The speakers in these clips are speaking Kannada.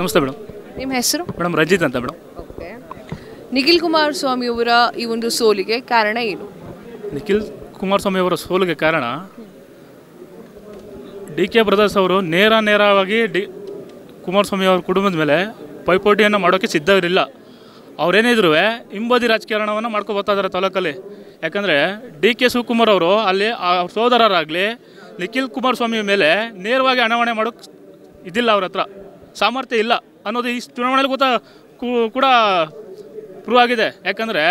ನಮಸ್ತೆ ಮೇಡಮ್ ನಿಮ್ಮ ಹೆಸರು ಮೇಡಮ್ ರಂಜಿತ್ ಅಂತ ಮೇಡಮ್ ಓಕೆ ನಿಖಿಲ್ ಕುಮಾರಸ್ವಾಮಿ ಅವರ ಈ ಒಂದು ಸೋಲಿಗೆ ಕಾರಣ ಏನು ನಿಖಿಲ್ ಕುಮಾರಸ್ವಾಮಿ ಅವರ ಸೋಲಿಗೆ ಕಾರಣ ಡಿ ಕೆ ಬ್ರದರ್ಸ್ ಅವರು ನೇರ ನೇರವಾಗಿ ಡಿ ಕುಮಾರಸ್ವಾಮಿ ಅವರ ಕುಟುಂಬದ ಮೇಲೆ ಪೈಪೋಟಿಯನ್ನು ಮಾಡೋಕ್ಕೆ ಸಿದ್ಧವಿರಲಿಲ್ಲ ಅವರೇನಿದ್ರು ಹಿಂಬದಿ ರಾಜಕಾರಣವನ್ನು ಮಾಡ್ಕೊಬರ್ತಾ ಇದ್ದಾರೆ ತಾಲೂಕಲ್ಲಿ ಯಾಕಂದರೆ ಡಿ ಕೆ ಶಿವಕುಮಾರ್ ಅವರು ಅಲ್ಲಿ ಆ ಸೋದರರಾಗಲಿ ನಿಖಿಲ್ ಕುಮಾರಸ್ವಾಮಿ ಮೇಲೆ ನೇರವಾಗಿ ಅನಾವಣೆ ಮಾಡೋಕ್ಕೆ ಇದಿಲ್ಲ ಅವ್ರ ಹತ್ರ ಸಾಮರ್ಥ್ಯ ಇಲ್ಲ ಅನ್ನೋದು ಈ ಚುನಾವಣೆಯಲ್ಲಿ ಗೊತ್ತಾ ಕೂಡ ಪ್ರೂವ್ ಆಗಿದೆ ಯಾಕಂದರೆ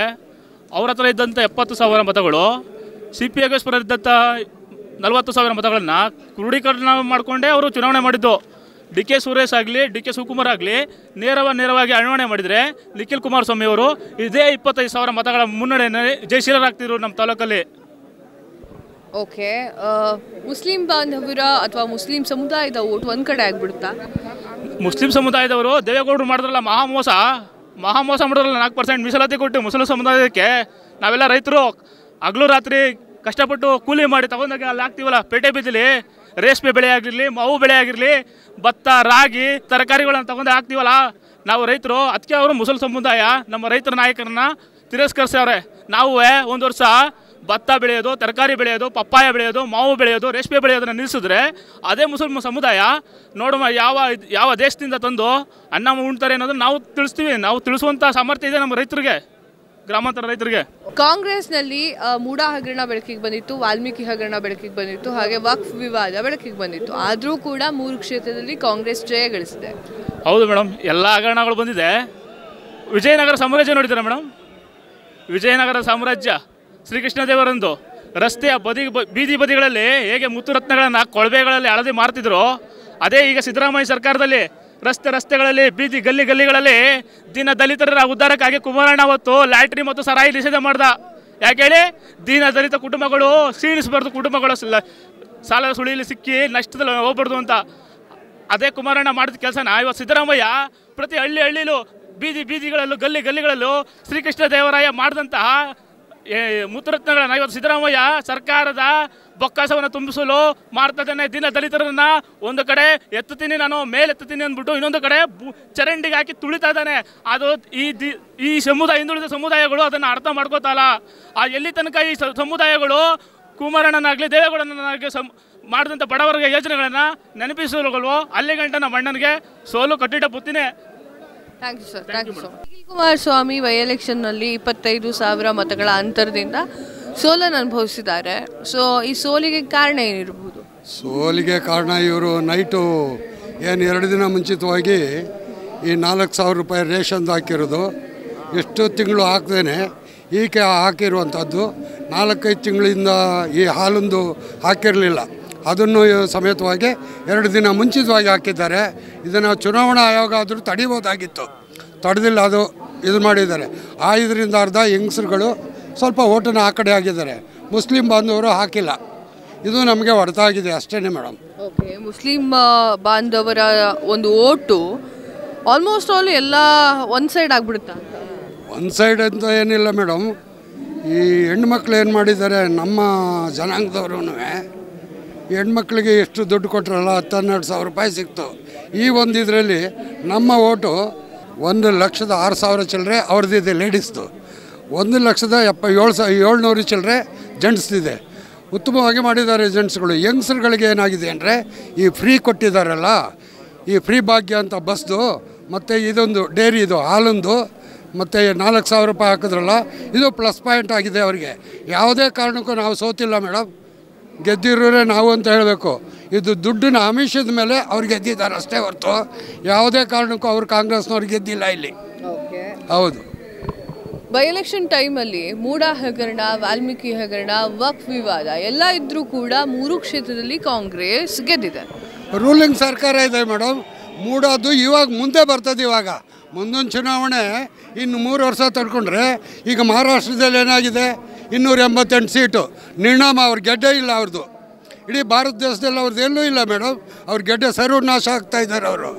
ಅವ್ರ ಹತ್ರ ಇದ್ದಂಥ ಎಪ್ಪತ್ತು ಸಾವಿರ ಮತಗಳು ಸಿ ಪಿ ಪರ ಇದ್ದಂಥ ನಲವತ್ತು ಸಾವಿರ ಮತಗಳನ್ನು ಕ್ರೋಢೀಕರಣ ಮಾಡಿಕೊಂಡೇ ಅವರು ಚುನಾವಣೆ ಮಾಡಿದ್ದು ಡಿ ಕೆ ಸುರೇಶ್ ಆಗಲಿ ಡಿ ಕೆ ಶಿವಕುಮಾರ್ ಆಗಲಿ ನೇರವಾಗಿ ನೇರವಾಗಿ ಅಳವಣೆ ಮಾಡಿದರೆ ನಿಖಿಲ್ ಕುಮಾರಸ್ವಾಮಿ ಅವರು ಇದೇ ಇಪ್ಪತ್ತೈದು ಸಾವಿರ ಮತಗಳ ಮುನ್ನಡೆಯಲ್ಲಿ ಜಯಶೀಲರಾಗ್ತಿದ್ರು ನಮ್ಮ ತಾಲೂಕಲ್ಲಿ ಓಕೆ ಮುಸ್ಲಿಂ ಬಾಂಧವರ ಅಥವಾ ಮುಸ್ಲಿಂ ಸಮುದಾಯದ ಓಟ್ ಒಂದ್ ಕಡೆ ಆಗ್ಬಿಡುತ್ತಾ ಮುಸ್ಲಿಂ ಸಮುದಾಯದವರು ದೇವೇಗೌಡರು ಮಾಡಿದ್ರಲ್ಲ ಮಹಾಮೋಸ ಮಹಾಮೋಸ ಮಾಡಿದ್ರಲ್ಲ ನಾಲ್ಕು ಪರ್ಸೆಂಟ್ ಮೀಸಲಾತಿ ಕೊಟ್ಟು ಮುಸ್ಲಿಂ ಸಮುದಾಯಕ್ಕೆ ನಾವೆಲ್ಲ ರೈತರು ಹಗಲು ರಾತ್ರಿ ಕಷ್ಟಪಟ್ಟು ಕೂಲಿ ಮಾಡಿ ತಗೊಂಡಾಗ ಅಲ್ಲಿ ಹಾಕ್ತೀವಲ್ಲ ಪೇಟೆ ಬಿದ್ದಲಿ ರೇಷ್ಮೆ ಬೆಳೆ ಆಗಿರಲಿ ಮಾವು ಬೆಳೆ ಆಗಿರಲಿ ಭತ್ತ ರಾಗಿ ತರಕಾರಿಗಳನ್ನು ತಗೊಂಡು ಹಾಕ್ತೀವಲ್ಲ ನಾವು ರೈತರು ಅದಕ್ಕೆ ಅವರು ಮುಸಲ್ ಸಮುದಾಯ ನಮ್ಮ ರೈತರ ನಾಯಕರನ್ನ ತಿರಸ್ಕರಿಸ್ಯಾವ್ರೆ ನಾವು ಒಂದು ವರ್ಷ ಭತ್ತ ಬೆಳೆಯೋದು ತರಕಾರಿ ಬೆಳೆಯೋದು ಪಪ್ಪಾಯ ಬೆಳೆಯೋದು ಮಾವು ಬೆಳೆಯೋದು ರೇಷ್ಮೆ ಬೆಳೆಯೋದನ್ನು ನಿಲ್ಲಿಸಿದ್ರೆ ಅದೇ ಮುಸಲ್ಮ ಸಮುದಾಯ ನೋಡುವ ಯಾವ ಯಾವ ದೇಶದಿಂದ ತಂದು ಅನ್ನ ಉಣ್ತಾರೆ ಅನ್ನೋದು ನಾವು ತಿಳಿಸ್ತೀವಿ ನಾವು ತಿಳಿಸುವಂಥ ಸಾಮರ್ಥ್ಯ ಇದೆ ನಮ್ಮ ರೈತರಿಗೆ ಗ್ರಾಮಾಂತರ ರೈತರಿಗೆ ಕಾಂಗ್ರೆಸ್ನಲ್ಲಿ ಮೂಡಾ ಹಗರಣ ಬೆಳಕಿಗೆ ಬಂದಿತ್ತು ವಾಲ್ಮೀಕಿ ಹಗರಣ ಬೆಳಕಿಗೆ ಬಂದಿತ್ತು ಹಾಗೆ ವಕ್ಫ್ ವಿವಾದ ಬೆಳಕಿಗೆ ಬಂದಿತ್ತು ಆದರೂ ಕೂಡ ಮೂರು ಕ್ಷೇತ್ರದಲ್ಲಿ ಕಾಂಗ್ರೆಸ್ ಜಯ ಗಳಿಸಿದೆ ಹೌದು ಮೇಡಮ್ ಎಲ್ಲ ಹಗರಣಗಳು ಬಂದಿದೆ ವಿಜಯನಗರ ಸಾಮ್ರಾಜ್ಯ ನೋಡಿದ್ದೀರಾ ಮೇಡಮ್ ವಿಜಯನಗರ ಸಾಮ್ರಾಜ್ಯ ಶ್ರೀಕೃಷ್ಣದೇವರಂದು ರಸ್ತೆಯ ಬದಿ ಬೀದಿ ಬದಿಗಳಲ್ಲಿ ಹೇಗೆ ಮುತ್ತುರತ್ನಗಳನ್ನು ಕೊಳವೆಗಳಲ್ಲಿ ಅಳದಿ ಮಾರ್ತಿದ್ರು ಅದೇ ಈಗ ಸಿದ್ದರಾಮಯ್ಯ ಸರ್ಕಾರದಲ್ಲಿ ರಸ್ತೆ ರಸ್ತೆಗಳಲ್ಲಿ ಬೀದಿ ಗಲ್ಲಿ ಗಲ್ಲಿಗಳಲ್ಲಿ ದೀನ ದಲಿತರ ಉದ್ಧಾರಕ್ಕಾಗಿ ಕುಮಾರಣ್ಣ ಅವತ್ತು ಲ್ಯಾಟ್ರಿ ಮತ್ತು ಸರಾಯಿ ನಿಷೇಧ ಮಾಡ್ದ ಯಾಕೆ ಹೇಳಿ ದೀನ ದಲಿತ ಕುಟುಂಬಗಳು ಕ್ಷೀಣಿಸಬಾರ್ದು ಕುಟುಂಬಗಳು ಸಾಲ ಸುಳಿಯಲ್ಲಿ ಸಿಕ್ಕಿ ನಷ್ಟದಲ್ಲಿ ಹೋಗ್ಬಾರ್ದು ಅಂತ ಅದೇ ಕುಮಾರಣ್ಣ ಮಾಡಿದ ಕೆಲಸನ ಇವತ್ತು ಸಿದ್ದರಾಮಯ್ಯ ಪ್ರತಿ ಹಳ್ಳಿ ಹಳ್ಳಿಲೂ ಬೀದಿ ಬೀದಿಗಳಲ್ಲೂ ಗಲ್ಲಿ ಗಲ್ಲಿಗಳಲ್ಲೂ ಶ್ರೀಕೃಷ್ಣ ದೇವರಾಯ ಮಾಡಿದಂತಹ ಮುತ್ತರತ್ನಗಳನ್ನ ಇವತ್ತು ಸಿದ್ದರಾಮಯ್ಯ ಸರ್ಕಾರದ ಬೊಕ್ಕಸವನ್ನು ತುಂಬಿಸಲು ಇದ್ದಾನೆ ದಿನ ದಲಿತರನ್ನ ಒಂದು ಕಡೆ ಎತ್ತುತ್ತೀನಿ ನಾನು ಮೇಲೆತ್ತುತ್ತೀನಿ ಅಂದ್ಬಿಟ್ಟು ಇನ್ನೊಂದು ಕಡೆ ಚರಂಡಿಗೆ ಹಾಕಿ ತುಳಿತಾ ಇದ್ದಾನೆ ಅದು ಈ ದಿ ಈ ಸಮುದಾಯ ಹಿಂದುಳಿದ ಸಮುದಾಯಗಳು ಅದನ್ನು ಅರ್ಥ ಮಾಡ್ಕೋತಲ್ಲ ಆ ಎಲ್ಲಿ ತನಕ ಈ ಸಮುದಾಯಗಳು ಕುಮಾರಣ್ಣನಾಗಲಿ ದೇವೇಗೌಡನಾಗಲಿ ಸಮ್ ಮಾಡಿದಂಥ ಬಡವರ್ಗ ಯೋಜನೆಗಳನ್ನು ನೆನಪಿಸಲು ಅಲ್ಲಿಗಂಟ ನಮ್ಮ ಅಣ್ಣನಿಗೆ ಸೋಲು ಕಟ್ಟಿಟ್ಟ ಬುತ್ತಿನೇ thank you sir thank you sir Kumaraswamy by ಎಲೆಕ್ಷನ್ನಲ್ಲಿ ಇಪ್ಪತ್ತೈದು ಸಾವಿರ ಮತಗಳ ಅಂತರದಿಂದ ಸೋಲನ್ನು ಅನುಭವಿಸಿದ್ದಾರೆ ಸೊ ಈ ಸೋಲಿಗೆ ಕಾರಣ ಏನಿರಬಹುದು ಸೋಲಿಗೆ ಕಾರಣ ಇವರು ನೈಟು ಏನು ಎರಡು ದಿನ ಮುಂಚಿತವಾಗಿ ಈ ನಾಲ್ಕು ಸಾವಿರ ರೂಪಾಯಿ ರೇಷನ್ದು ಹಾಕಿರೋದು ಎಷ್ಟು ತಿಂಗಳು ಹಾಕ್ದೇನೆ ಈಕೆ ಹಾಕಿರುವಂಥದ್ದು ನಾಲ್ಕೈದು ತಿಂಗಳಿಂದ ಈ ಹಾಲೊಂದು ಹಾಕಿರಲಿಲ್ಲ ಅದನ್ನು ಸಮೇತವಾಗಿ ಎರಡು ದಿನ ಮುಂಚಿತವಾಗಿ ಹಾಕಿದ್ದಾರೆ ಇದನ್ನು ಚುನಾವಣಾ ಆಯೋಗ ಆದರೂ ತಡಿಬೋದಾಗಿತ್ತು ತಡೆದಿಲ್ಲ ಅದು ಇದು ಮಾಡಿದ್ದಾರೆ ಆ ಇದರಿಂದ ಅರ್ಧ ಹೆಂಗಸರುಗಳು ಸ್ವಲ್ಪ ಓಟನ್ನು ಆ ಕಡೆ ಆಗಿದ್ದಾರೆ ಮುಸ್ಲಿಂ ಬಾಂಧವರು ಹಾಕಿಲ್ಲ ಇದು ನಮಗೆ ಹೊರತಾಗಿದೆ ಅಷ್ಟೇ ಮೇಡಮ್ ಓಕೆ ಮುಸ್ಲಿಂ ಬಾಂಧವರ ಒಂದು ಓಟು ಆಲ್ಮೋಸ್ಟ್ ಆಲ್ ಎಲ್ಲ ಒಂದು ಸೈಡ್ ಆಗಿಬಿಡುತ್ತಾ ಒಂದು ಸೈಡ್ ಅಂತ ಏನಿಲ್ಲ ಮೇಡಮ್ ಈ ಹೆಣ್ಮಕ್ಳು ಏನು ಮಾಡಿದ್ದಾರೆ ನಮ್ಮ ಜನಾಂಗದವ್ರೂ ಹೆಣ್ಮಕ್ಳಿಗೆ ಎಷ್ಟು ದುಡ್ಡು ಕೊಟ್ಟರಲ್ಲ ಹನ್ನೆರಡು ಸಾವಿರ ರೂಪಾಯಿ ಸಿಕ್ತು ಈ ಒಂದು ಇದರಲ್ಲಿ ನಮ್ಮ ಓಟು ಒಂದು ಲಕ್ಷದ ಆರು ಸಾವಿರ ಚಿಲ್ಲರೆ ಅವ್ರದ್ದಿದೆ ಲೇಡೀಸ್ದು ಒಂದು ಲಕ್ಷದ ಎಪ್ಪ ಏಳು ಸಾ ಏಳ್ನೂರು ಚಿಲ್ಲರೆ ಜೆಂಟ್ಸ್ದಿದೆ ಉತ್ತಮವಾಗಿ ಮಾಡಿದ್ದಾರೆ ಜೆಂಟ್ಸ್ಗಳು ಯಂಗ್ಸರ್ಗಳಿಗೆ ಏನಾಗಿದೆ ಅಂದರೆ ಈ ಫ್ರೀ ಕೊಟ್ಟಿದ್ದಾರಲ್ಲ ಈ ಫ್ರೀ ಭಾಗ್ಯ ಅಂತ ಬಸ್ದು ಮತ್ತು ಇದೊಂದು ಡೇರಿ ಇದು ಹಾಲೊಂದು ಮತ್ತು ನಾಲ್ಕು ಸಾವಿರ ರೂಪಾಯಿ ಹಾಕಿದ್ರಲ್ಲ ಇದು ಪ್ಲಸ್ ಪಾಯಿಂಟ್ ಆಗಿದೆ ಅವರಿಗೆ ಯಾವುದೇ ಕಾರಣಕ್ಕೂ ನಾವು ಸೋತಿಲ್ಲ ಮೇಡಮ್ ಗೆದ್ದಿರೋರೆ ನಾವು ಅಂತ ಹೇಳಬೇಕು ಇದು ದುಡ್ಡಿನ ಆಮಿಷದ ಮೇಲೆ ಅವ್ರು ಗೆದ್ದಿದ್ದಾರೆ ಅಷ್ಟೇ ಹೊರತು ಯಾವುದೇ ಕಾರಣಕ್ಕೂ ಅವ್ರು ಕಾಂಗ್ರೆಸ್ನವ್ರು ಗೆದ್ದಿಲ್ಲ ಇಲ್ಲಿ ಹೌದು ಬೈ ಎಲೆಕ್ಷನ್ ಟೈಮಲ್ಲಿ ಮೂಡಾ ಹಗರಣ ವಾಲ್ಮೀಕಿ ಹಗರಣ ವಕ್ ವಿವಾದ ಎಲ್ಲ ಇದ್ದರೂ ಕೂಡ ಮೂರು ಕ್ಷೇತ್ರದಲ್ಲಿ ಕಾಂಗ್ರೆಸ್ ಗೆದ್ದಿದೆ ರೂಲಿಂಗ್ ಸರ್ಕಾರ ಇದೆ ಮೇಡಮ್ ಮೂಡಾದು ಇವಾಗ ಮುಂದೆ ಬರ್ತದೆ ಇವಾಗ ಮುಂದೊಂದು ಚುನಾವಣೆ ಇನ್ನು ಮೂರು ವರ್ಷ ತಡ್ಕೊಂಡ್ರೆ ಈಗ ಮಹಾರಾಷ್ಟ್ರದಲ್ಲಿ ಏನಾಗಿದೆ ಇನ್ನೂರ ಎಂಬತ್ತೆಂಟು ಸೀಟು ನಿರ್ಣಾಮ ಅವ್ರ ಗೆಡ್ಡೆ ಇಲ್ಲ ಅವ್ರದ್ದು ಇಡೀ ಭಾರತ ದೇಶದಲ್ಲಿ ಅವ್ರದ್ದು ಎಲ್ಲೂ ಇಲ್ಲ ಮೇಡಮ್ ಅವ್ರ ಗೆಡ್ಡೆ ಸರ್ವನಾಶ ಆಗ್ತಾ ಇದ್ದಾರೆ ಅವರು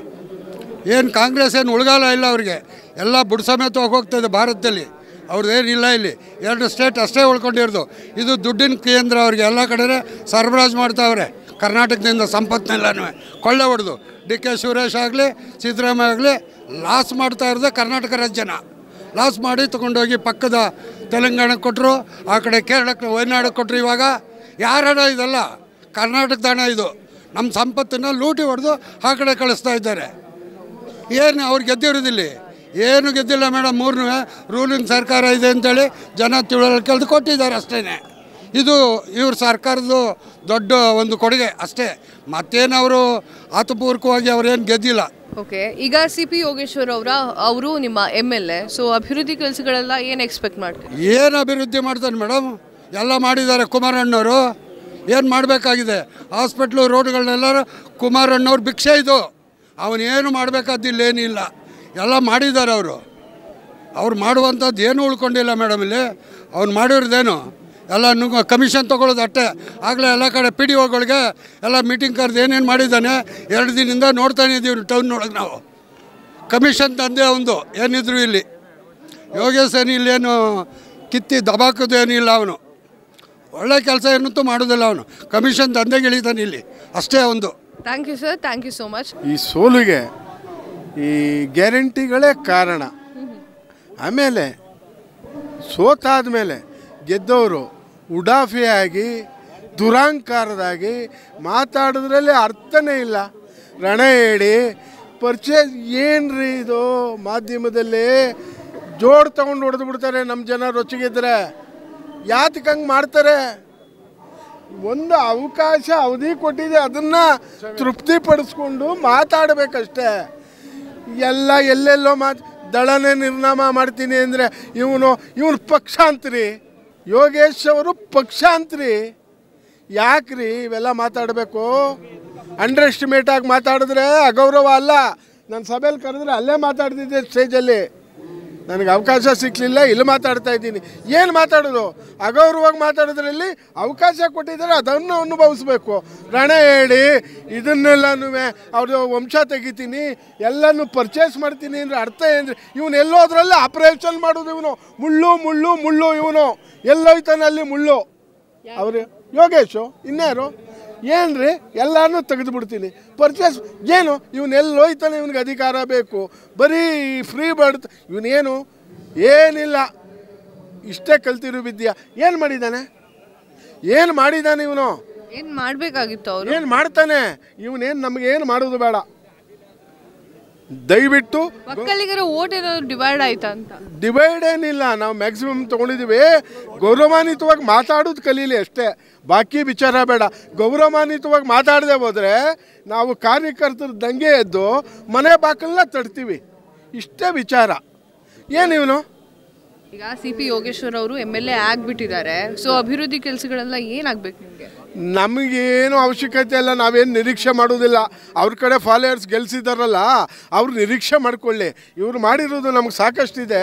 ಏನು ಕಾಂಗ್ರೆಸ್ ಏನು ಉಳಗಾಲ ಇಲ್ಲ ಅವ್ರಿಗೆ ಎಲ್ಲ ಬುಡ ಸಮೇತ ಹೋಗ್ತಾಯಿದೆ ಭಾರತದಲ್ಲಿ ಏನಿಲ್ಲ ಇಲ್ಲಿ ಎರಡು ಸ್ಟೇಟ್ ಅಷ್ಟೇ ಉಳ್ಕೊಂಡಿರೋದು ಇದು ದುಡ್ಡಿನ ಕೇಂದ್ರ ಅವ್ರಿಗೆ ಎಲ್ಲ ಕಡೆ ಸರಬರಾಜು ಮಾಡ್ತಾವ್ರೆ ಕರ್ನಾಟಕದಿಂದ ಸಂಪತ್ತಿನೆಲ್ಲನೂ ಕೊಳ್ಳೆ ಹೊಡೆದು ಡಿ ಕೆ ಸುರೇಶ್ ಆಗಲಿ ಸಿದ್ದರಾಮಯ್ಯ ಆಗಲಿ ಲಾಸ್ ಮಾಡ್ತಾ ಇರೋದೇ ಕರ್ನಾಟಕ ರಾಜ್ಯನ ಲಾಸ್ ಮಾಡಿ ತೊಗೊಂಡೋಗಿ ಪಕ್ಕದ ತೆಲಂಗಾಣಕ್ಕೆ ಕೊಟ್ಟರು ಆ ಕಡೆ ಕೇರಳಕ್ಕೆ ವಯನಾಡಕ್ಕೆ ಕೊಟ್ಟರು ಇವಾಗ ಹಣ ಇದೆಲ್ಲ ಕರ್ನಾಟಕದ ಹಣ ಇದು ನಮ್ಮ ಸಂಪತ್ತನ್ನು ಲೂಟಿ ಹೊಡೆದು ಆ ಕಡೆ ಕಳಿಸ್ತಾ ಇದ್ದಾರೆ ಏನು ಅವ್ರು ಗೆದ್ದಿರೋದಿಲ್ಲ ಏನು ಗೆದ್ದಿಲ್ಲ ಮೇಡಮ್ ಮೂರನೂ ರೂಲಿಂಗ್ ಸರ್ಕಾರ ಇದೆ ಅಂತೇಳಿ ಜನ ತಿಳುವಳಿಕೆ ಕೊಟ್ಟಿದ್ದಾರೆ ಅಷ್ಟೇ ಇದು ಇವ್ರ ಸರ್ಕಾರದ್ದು ದೊಡ್ಡ ಒಂದು ಕೊಡುಗೆ ಅಷ್ಟೇ ಮತ್ತೇನು ಅವರು ಆತಪೂರ್ವಕವಾಗಿ ಅವ್ರೇನು ಗೆದ್ದಿಲ್ಲ ಓಕೆ ಈಗ ಸಿ ಪಿ ಯೋಗೇಶ್ವರ್ ಅವರ ಅವರು ನಿಮ್ಮ ಎಮ್ ಎಲ್ ಎ ಸೊ ಅಭಿವೃದ್ಧಿ ಕೆಲಸಗಳೆಲ್ಲ ಏನು ಎಕ್ಸ್ಪೆಕ್ಟ್ ಮಾಡ್ತೀವಿ ಏನು ಅಭಿವೃದ್ಧಿ ಮಾಡ್ತಾನೆ ಮೇಡಮ್ ಎಲ್ಲ ಮಾಡಿದ್ದಾರೆ ಕುಮಾರಣ್ಣವರು ಏನು ಮಾಡಬೇಕಾಗಿದೆ ಹಾಸ್ಪಿಟ್ಲು ರೋಡ್ಗಳನ್ನೆಲ್ಲ ಕುಮಾರಣ್ಣವ್ರು ಭಿಕ್ಷೆ ಇದು ಅವನೇನು ಮಾಡಬೇಕಾದಿಲ್ಲ ಏನಿಲ್ಲ ಎಲ್ಲ ಮಾಡಿದ್ದಾರೆ ಅವರು ಅವ್ರು ಮಾಡುವಂಥದ್ದು ಏನೂ ಉಳ್ಕೊಂಡಿಲ್ಲ ಮೇಡಮ್ ಇಲ್ಲಿ ಅವ್ನು ಮಾಡಿರೋದೇನು ಎಲ್ಲ ಕಮಿಷನ್ ತೊಗೊಳ್ಳೋದು ಅಷ್ಟೇ ಆಗಲೇ ಎಲ್ಲ ಕಡೆ ಪಿ ಡಿ ಒಗಳಿಗೆ ಎಲ್ಲ ಮೀಟಿಂಗ್ ಕರೆದು ಏನೇನು ಮಾಡಿದ್ದಾನೆ ಎರಡು ದಿನದಿಂದ ನೋಡ್ತಾನೆ ಇದ್ದೀವಿ ಟೌನ್ ಒಳಗೆ ನಾವು ಕಮಿಷನ್ ತಂದೆ ಒಂದು ಏನಿದ್ರು ಇಲ್ಲಿ ಯೋಗೇಶ್ ಏನು ಇಲ್ಲೇನು ಕಿತ್ತಿ ದಬಾಕೋದು ಏನಿಲ್ಲ ಅವನು ಒಳ್ಳೆ ಕೆಲಸ ಏನಂತೂ ಮಾಡೋದಿಲ್ಲ ಅವನು ಕಮಿಷನ್ ತಂದೆಗೆ ಇಳಿತಾನೆ ಇಲ್ಲಿ ಅಷ್ಟೇ ಒಂದು thank you sir thank you so much ಈ ಸೋಲಿಗೆ ಈ ಗ್ಯಾರಂಟಿಗಳೇ ಕಾರಣ ಆಮೇಲೆ ಸೋತಾದ ಮೇಲೆ ಗೆದ್ದವರು ಉಡಾಫೆಯಾಗಿ ದುರಾಂಕಾರದಾಗಿ ಮಾತಾಡೋದ್ರಲ್ಲಿ ಅರ್ಥನೇ ಇಲ್ಲ ರಣ ಹೇಳಿ ಪರ್ಚೇಸ್ ಏನು ರೀ ಇದು ಮಾಧ್ಯಮದಲ್ಲಿ ಜೋಡ್ ತೊಗೊಂಡು ಹೊಡೆದು ಬಿಡ್ತಾರೆ ನಮ್ಮ ಜನ ರೊಚ್ಚಿಗಿದ್ರೆ ಯಾತಕ್ಕೆ ಹಂಗೆ ಮಾಡ್ತಾರೆ ಒಂದು ಅವಕಾಶ ಅವಧಿ ಕೊಟ್ಟಿದೆ ಅದನ್ನು ತೃಪ್ತಿಪಡಿಸ್ಕೊಂಡು ಮಾತಾಡಬೇಕಷ್ಟೇ ಎಲ್ಲ ಎಲ್ಲೆಲ್ಲೋ ಮಾತು ದಳನೇ ನಿರ್ನಾಮ ಮಾಡ್ತೀನಿ ಅಂದರೆ ಇವನು ಇವನು ಪಕ್ಷಾಂತರಿ ಯೋಗೇಶ್ ಅವರು ಪಕ್ಷಾಂತರಿ ಯಾಕ್ರಿ ಇವೆಲ್ಲ ಮಾತಾಡಬೇಕು ಅಂಡರ್ ಎಸ್ಟಿಮೇಟ್ ಆಗಿ ಮಾತಾಡಿದ್ರೆ ಅಗೌರವ ಅಲ್ಲ ನನ್ನ ಸಭೆಯಲ್ಲಿ ಕರೆದ್ರೆ ಅಲ್ಲೇ ಮಾತಾಡ್ತಿದ್ದೆ ಸ್ಟೇಜಲ್ಲಿ ನನಗೆ ಅವಕಾಶ ಸಿಕ್ಕಲಿಲ್ಲ ಇಲ್ಲಿ ಮಾತಾಡ್ತಾ ಇದ್ದೀನಿ ಏನು ಮಾತಾಡೋದು ಅಗೌರವಾಗಿ ಮಾತಾಡೋದ್ರಲ್ಲಿ ಅವಕಾಶ ಕೊಟ್ಟಿದ್ದಾರೆ ಅದನ್ನು ಅನುಭವಿಸ್ಬೇಕು ರಣ ಹೇಳಿ ಇದನ್ನೆಲ್ಲನೂ ಅವ್ರದ್ದು ವಂಶ ತೆಗಿತೀನಿ ಎಲ್ಲನೂ ಪರ್ಚೇಸ್ ಮಾಡ್ತೀನಿ ಅಂದರೆ ಅರ್ಥ ಅಂದರೆ ಇವನು ಎಲ್ಲೋದ್ರಲ್ಲಿ ಆಪ್ರೇಷನ್ ಮಾಡೋದು ಇವನು ಮುಳ್ಳು ಮುಳ್ಳು ಮುಳ್ಳು ಇವನು ಎಲ್ಲೋಯ್ತಾನೆ ಮುಳ್ಳು ಅವರು ಯೋಗೇಶು ಇನ್ಯಾರು ಏನ್ರಿ ರೀ ಎಲ್ಲಾನು ತೆಗೆದು ಬಿಡ್ತೀನಿ ಪರ್ಚೇಸ್ ಏನು ಇವನ್ನೆಲ್ಲಿ ಹೋಯ್ತಾನೆ ಇವ್ನಿಗೆ ಅಧಿಕಾರ ಬೇಕು ಬರೀ ಫ್ರೀ ಬರ್ಡ್ ಇವನೇನು ಏನಿಲ್ಲ ಇಷ್ಟೇ ಕಲ್ತಿರು ವಿದ್ಯಾ ಏನು ಮಾಡಿದ್ದಾನೆ ಏನು ಮಾಡಿದ್ದಾನೆ ಇವನು ಏನು ಮಾಡಬೇಕಾಗಿತ್ತು ಅವ್ರು ಏನು ಮಾಡ್ತಾನೆ ಇವನೇನು ನಮಗೇನು ಮಾಡೋದು ಬೇಡ ದಯವಿಟ್ಟು ಮಕ್ಕಳಿಗರ ಓಟ್ ಡಿವೈಡ್ ಆಯ್ತಾ ಅಂತ ಡಿವೈಡ್ ಏನಿಲ್ಲ ನಾವು ಮ್ಯಾಕ್ಸಿಮಮ್ ತಗೊಂಡಿದ್ದೀವಿ ಗೌರವಾನ್ವಿತವಾಗಿ ಮಾತಾಡೋದು ಕಲೀಲಿ ಅಷ್ಟೇ ಬಾಕಿ ವಿಚಾರ ಬೇಡ ಗೌರವಾನ್ವಿತವಾಗಿ ಮಾತಾಡದೆ ಹೋದ್ರೆ ನಾವು ಕಾರ್ಯಕರ್ತರ ದಂಗೆ ಎದ್ದು ಮನೆ ಬಾಕಲ್ನ ತಡ್ತೀವಿ ಇಷ್ಟೇ ವಿಚಾರ ಏನಿವನು ಈಗ ಸಿ ಪಿ ಯೋಗೇಶ್ವರ್ ಅವರು ಎಮ್ ಎಲ್ ಎ ಆಗಿಬಿಟ್ಟಿದ್ದಾರೆ ಸೊ ಅಭಿವೃದ್ಧಿ ಕೆಲಸಗಳೆಲ್ಲ ಏನಾಗಬೇಕು ನಿಮಗೆ ನಮಗೇನು ಅವಶ್ಯಕತೆ ಇಲ್ಲ ನಾವೇನು ನಿರೀಕ್ಷೆ ಮಾಡೋದಿಲ್ಲ ಅವ್ರ ಕಡೆ ಫಾಲೋಯರ್ಸ್ ಗೆಲ್ಸಿದಾರಲ್ಲ ಅವ್ರು ನಿರೀಕ್ಷೆ ಮಾಡಿಕೊಳ್ಳಿ ಇವ್ರು ಮಾಡಿರೋದು ನಮ್ಗೆ ಸಾಕಷ್ಟಿದೆ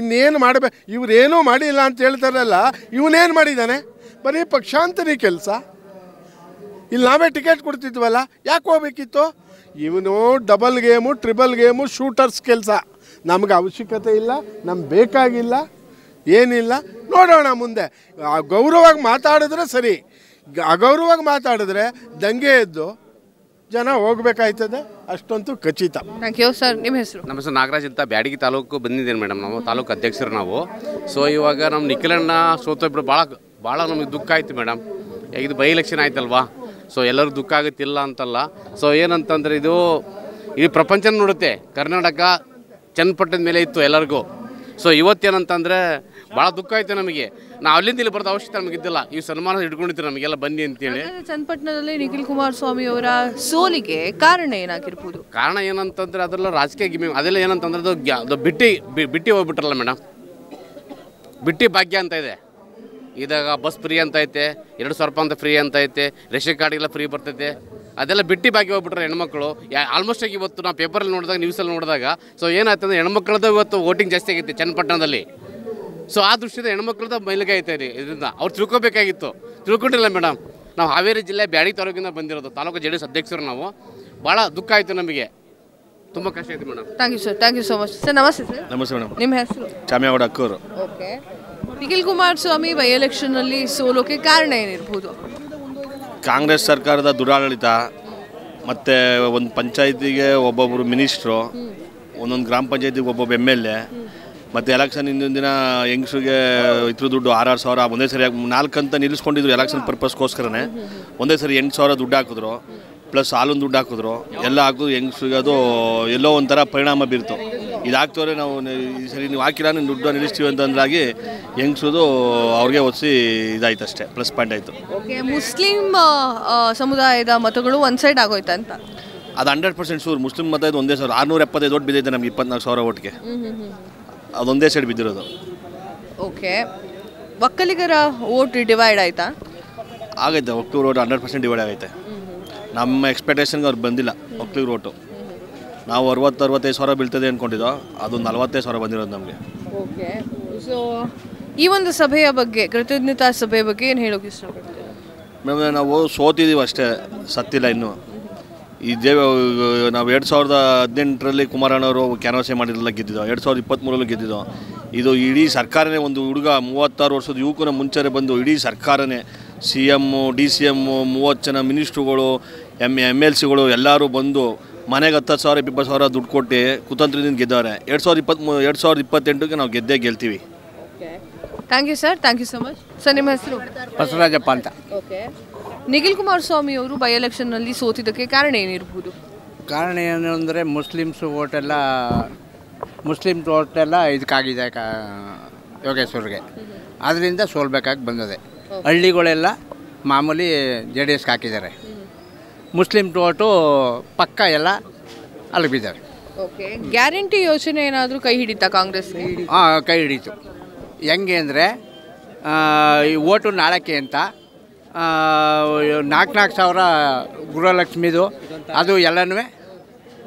ಇನ್ನೇನು ಮಾಡಬೇಕು ಇವರೇನೂ ಮಾಡಿಲ್ಲ ಅಂತ ಹೇಳ್ತಾರಲ್ಲ ಇವನೇನು ಮಾಡಿದ್ದಾನೆ ಬರೀ ಪಕ್ಷಾಂತರಿ ಕೆಲಸ ಇಲ್ಲಿ ನಾವೇ ಟಿಕೆಟ್ ಕೊಡ್ತಿದ್ವಲ್ಲ ಯಾಕೆ ಹೋಗ್ಬೇಕಿತ್ತು ಇವನು double game triple game shooters ಕೆಲಸ ನಮಗೆ ಅವಶ್ಯಕತೆ ಇಲ್ಲ ನಮ್ಗೆ ಬೇಕಾಗಿಲ್ಲ ಏನಿಲ್ಲ ನೋಡೋಣ ಮುಂದೆ ಗೌರವವಾಗಿ ಮಾತಾಡಿದ್ರೆ ಸರಿ ಅಗೌರವಾಗಿ ಮಾತಾಡಿದ್ರೆ ದಂಗೆ ಎದ್ದು ಜನ ಹೋಗ್ಬೇಕಾಯ್ತದೆ ಅಷ್ಟಂತೂ ಖಚಿತ ಥ್ಯಾಂಕ್ ಯು ಸರ್ ನಿಮ್ಮ ಹೆಸರು ನಮ್ಮ ಹೆಸರು ನಾಗರಾಜ್ ಅಂತ ಬ್ಯಾಡಗಿ ತಾಲೂಕು ಬಂದಿದ್ದೀನಿ ಮೇಡಮ್ ನಾವು ತಾಲೂಕು ಅಧ್ಯಕ್ಷರು ನಾವು ಸೊ ಇವಾಗ ನಮ್ಮ ನಿಖಿಲಣ್ಣ ಸೋತೊಬ್ರು ಭಾಳ ಭಾಳ ನಮಗೆ ದುಃಖ ಆಯ್ತು ಮೇಡಮ್ ಇದು ಬೈ ಎಲೆಕ್ಷನ್ ಆಯ್ತಲ್ವಾ ಸೊ ಎಲ್ಲರೂ ದುಃಖ ಆಗುತ್ತಿಲ್ಲ ಅಂತಲ್ಲ ಸೊ ಏನಂತಂದ್ರೆ ಇದು ಈ ಪ್ರಪಂಚನ ನೋಡುತ್ತೆ ಕರ್ನಾಟಕ ಚನ್ನಪಟ್ಟದ ಮೇಲೆ ಇತ್ತು ಎಲ್ಲರಿಗೂ ಸೊ ಇವತ್ತೇನಂತಂದರೆ ಭಾಳ ದುಃಖ ಐತೆ ನಮಗೆ ನಾವು ಅಲ್ಲಿಂದ ಇಲ್ಲಿ ಬರೋದು ಅವಶ್ಯಕತೆ ಇದ್ದಿಲ್ಲ ಈ ಸನ್ಮಾನ ಇಟ್ಕೊಂಡಿದ್ರು ನಮಗೆಲ್ಲ ಬನ್ನಿ ಅಂತೇಳಿ ಚನ್ನಪಟ್ಟಣದಲ್ಲಿ ನಿಖಿಲ್ ಕುಮಾರಸ್ವಾಮಿ ಅವರ ಸೋಲಿಗೆ ಕಾರಣ ಏನಾಗಿರ್ಬೋದು ಕಾರಣ ಏನಂತಂದ್ರೆ ಅದೆಲ್ಲ ರಾಜಕೀಯ ಗಿಮೆ ಅದೆಲ್ಲ ಏನಂತಂದ್ರೆ ಅದು ಅದು ಬಿಟ್ಟಿ ಬಿಟ್ಟಿ ಹೋಗ್ಬಿಟ್ರಲ್ಲ ಮೇಡಮ್ ಬಿಟ್ಟಿ ಭಾಗ್ಯ ಅಂತ ಇದೆ ಇದಾಗ ಬಸ್ ಫ್ರೀ ಅಂತ ಐತೆ ಎರಡು ಸಾವಿರ ರೂಪಾಯಿ ಅಂತ ಫ್ರೀ ಅಂತ ಐತೆ ರೇಷನ್ ಕಾರ್ಡಿಗೆಲ್ಲ ಫ್ರೀ ಬರ್ತೈತೆ ಅದೆಲ್ಲ ಬಿಟ್ಟಿ ಬಾಕಿ ಹೋಗ್ಬಿಟ್ರೆ ಹೆಣ್ಮಕ್ಳು ಆಲ್ಮೋಸ್ಟ್ ಆಗಿ ಇವತ್ತು ನಾವು ಪೇಪರಲ್ಲಿ ನೋಡಿದಾಗ ನ್ಯೂಸಲ್ಲಿ ನೋಡಿದಾಗ ಸೊ ಏನಾಯ್ತಂದ್ರೆ ಹೆಣ್ಮಕ್ಳದ್ದು ಇವತ್ತು ವೋಟಿಂಗ್ ಜಾಸ್ತಿ ಆಗೈತೆ ಚನ್ನಪಟ್ಟಣದಲ್ಲಿ ಸೊ ಆ ದೃಷ್ಟಿಯಿಂದ ಹೆಣ್ಮಕ್ಳದ ಮೈಲಿಗೆ ಐತೆ ರೀ ಇದರಿಂದ ಅವ್ರು ತಿಳ್ಕೊಬೇಕಾಗಿತ್ತು ತಿಳ್ಕೊಂಡಿಲ್ಲ ಮೇಡಮ್ ನಾವು ಹಾವೇರಿ ಜಿಲ್ಲೆ ಬ್ಯಾಡಿ ತಾಲೂಕಿಂದ ಬಂದಿರೋದು ತಾಲೂಕು ಜೆ ಡಿ ಎಸ್ ಅಧ್ಯಕ್ಷರು ನಾವು ಭಾಳ ದುಃಖ ಆಯಿತು ನಮಗೆ ತುಂಬ ಕಷ್ಟ ಆಯಿತು madam thank you sir thank you so much sir ನಮಸ್ತೆ ಸರ್ ನಮಸ್ತೆ ಮೇಡಮ್ ನಿಮ್ಮ ಹೆಸರು ಚಾಮ್ಯಾಗೌಡ ಅಕ್ಕೂರು ಓಕೆ ನಿಖಿಲ್ ಸ್ವಾಮಿ ಬೈ ಎಲೆಕ್ಷನ್ನಲ್ಲಿ ಸೋಲೋಕೆ ಕಾರಣ ಏನಿರ್ಬೋದು ಕಾಂಗ್ರೆಸ್ ಸರ್ಕಾರದ ದುರಾಡಳಿತ ಮತ್ತು ಒಂದು ಪಂಚಾಯತಿಗೆ ಒಬ್ಬೊಬ್ಬರು ಮಿನಿಸ್ಟ್ರು ಒಂದೊಂದು ಗ್ರಾಮ ಪಂಚಾಯತಿಗೆ ಒಬ್ಬೊಬ್ಬ ಎಮ್ ಎಲ್ ಎ ಮತ್ತು ಎಲೆಕ್ಷನ್ ಹಿಂದಿನ ದಿನ ಹೆಂಗಸರಿಗೆ ಇತ್ರ ದುಡ್ಡು ಆರು ಸಾವಿರ ಒಂದೇ ಸರಿ ಅಂತ ನಿಲ್ಲಿಸ್ಕೊಂಡಿದ್ರು ಎಲೆಕ್ಷನ್ ಪರ್ಪಸ್ಗೋಸ್ಕರನೇ ಒಂದೇ ಸರಿ ಎಂಟು ಸಾವಿರ ದುಡ್ಡು ಹಾಕಿದ್ರು ಪ್ಲಸ್ ಹಾಲೊಂದು ದುಡ್ಡು ಹಾಕಿದ್ರು ಎಲ್ಲ ಹಾಕಿದ್ರು ಹೆಂಗಸ್ರಿಗೆ ಅದು ಎಲ್ಲೋ ಒಂಥರ ಪರಿಣಾಮ ಬೀರ್ತು ಇದಾಗ್ತವ್ರೆ ನಾವು ಈ ಸರಿ ನೀವು ಹಾಕಿಲ್ಲ ನೀವು ದುಡ್ಡು ನಿಲ್ಲಿಸ್ತೀವಿ ಅಂತಂದ್ರಾಗಿ ಹೆಂಗಸೋದು ಅವ್ರಿಗೆ ಒದಿಸಿ ಇದಾಯ್ತು ಅಷ್ಟೇ ಪ್ಲಸ್ ಪಾಯಿಂಟ್ ಆಯಿತು ಮುಸ್ಲಿಂ ಸಮುದಾಯದ ಮತಗಳು ಒನ್ ಸೈಡ್ ಆಗೋಯ್ತಂತ ಅದು ಹಂಡ್ರೆಡ್ ಪರ್ಸೆಂಟ್ ಶೂರ್ ಮುಸ್ಲಿಂ ಮತ ಇದು ಒಂದೇ ಸಾವಿರ ಆರುನೂರ ಎಪ್ಪತ್ತೈದು ಓಟ್ ಬಿದ್ದೈತೆ ನಮ್ಗೆ ಇಪ್ಪತ್ನಾಲ್ಕು ಸಾವಿರ ಓಟ್ಗೆ ಅದೊಂದೇ ಸೈಡ್ ಬಿದ್ದಿರೋದು ಓಕೆ ಒಕ್ಕಲಿಗರ ಓಟ್ ಡಿವೈಡ್ ಆಯಿತಾ ಆಗೈತೆ ಒಕ್ಕಲಿಗರ ಓಟ್ ಹಂಡ್ರೆಡ್ ಪರ್ಸೆಂಟ್ ಡಿವೈಡ್ ಆಗೈತೆ ನಮ್ಮ ಎಕ್ಸ್ಪೆಕ್ಟೇಷನ್ಗೆ ಅವ್ರು ಬಂದಿಲ್ಲ ಒಕ್ಕಲಿಗರ ಓಟು ನಾವು ಅರವತ್ತು ಅರವತ್ತೈದು ಸಾವಿರ ಬೀಳ್ತದೆ ಅಂದ್ಕೊಂಡಿದ್ದೋ ಅದು ನಲ್ವತ್ತೈದು ಸಾವಿರ ಬಂದಿರೋದು ನಮಗೆ ಓಕೆ ಸೊ ಈ ಒಂದು ಸಭೆಯ ಬಗ್ಗೆ ಕೃತಜ್ಞತಾ ಸಭೆಯ ಬಗ್ಗೆ ಏನು ಹೇಳೋಕೆ ಇಷ್ಟಪಡ್ತೀರಾ ಮೇಡಮ್ ನಾವು ಸೋತಿದ್ದೀವಿ ಅಷ್ಟೇ ಸತ್ತಿಲ್ಲ ಇನ್ನೂ ಈ ದೇವ ನಾವು ಎರಡು ಸಾವಿರದ ಹದಿನೆಂಟರಲ್ಲಿ ಕುಮಾರಣ್ಣವರು ಕ್ಯಾನ್ವಾಸೇ ಮಾಡಿರಲ್ಲ ಗೆದ್ದಿದ್ದೋ ಎರಡು ಸಾವಿರದ ಇಪ್ಪತ್ತ್ಮೂರಲ್ಲೂ ಗೆದ್ದಿದ್ದೋ ಇದು ಇಡೀ ಸರ್ಕಾರನೇ ಒಂದು ಹುಡುಗ ಮೂವತ್ತಾರು ವರ್ಷದ ಯುವಕನ ಮುಂಚೆ ಬಂದು ಇಡೀ ಸರ್ಕಾರನೇ C M D C M ಮೂವತ್ತು ಜನ ಮಿನಿಸ್ಟ್ರುಗಳು ಎಮ್ ಎಮ್ ಎಲ್ ಸಿಗಳು ಎಲ್ಲರೂ ಬಂದು ಮನೆಗೆ ಹತ್ತು ಸಾವಿರ ಇಪ್ಪತ್ತು ಸಾವಿರ ದುಡ್ಡು ಕೊಟ್ಟು ಕುತಂತ್ರದಿಂದ ಗೆದ್ದಾರೆ ಎರಡು ಸಾವಿರದ ಇಪ್ಪತ್ತ್ಮೂ ಎರಡು ಸಾವಿರದ ಇಪ್ಪತ್ತೆಂಟಕ್ಕೆ ನಾವು ಗೆದ್ದೇ ಗೆಲ್ತೀವಿ thank you sir thank you so much sir ನಿಮ್ಮ ಹೆಸರು ಬಸವರಾಜಪ್ಪ ಅಂತ ಓಕೆ ನಿಖಿಲ್ ಕುಮಾರಸ್ವಾಮಿ ಅವರು ಬೈ ಎಲೆಕ್ಷನ್ನಲ್ಲಿ ಸೋತಿದ್ದಕ್ಕೆ ಕಾರಣ ಏನಿರ್ಬೋದು ಕಾರಣ ಏನು ಅಂದರೆ ಮುಸ್ಲಿಮ್ಸ್ ಓಟೆಲ್ಲ ಮುಸ್ಲಿಮ್ಸ್ ಓಟೆಲ್ಲ ಇದಕ್ಕಾಗಿದೆ ಕಾ ಯೋಗೇಶ್ವರ್ಗೆ ಅದರಿಂದ ಸೋಲ್ಬೇಕಾಗಿ ಬಂದದೆ ಹಳ್ಳಿಗಳೆಲ್ಲ ಮಾಮೂಲಿ ಜೆ ಡಿ ಎಸ್ಗೆ ಹಾಕಿದ್ದಾರೆ ಮುಸ್ಲಿಮ್ ಓಟು ಪಕ್ಕ ಎಲ್ಲ ಅಲ್ಲಿ ಓಕೆ ಗ್ಯಾರಂಟಿ ಯೋಜನೆ ಏನಾದರೂ ಕೈ ಹಿಡಿತಾ ಕಾಂಗ್ರೆಸ್ ಹಾಂ ಕೈ ಹಿಡಿತು ಹೆಂಗೆ ಅಂದರೆ ಈ ಓಟು ನಾಳಕ್ಕೆ ಅಂತ ನಾಲ್ಕು ನಾಲ್ಕು ಸಾವಿರ ಗೃಹಲಕ್ಷ್ಮಿದು ಅದು ಎಲ್ಲನೂ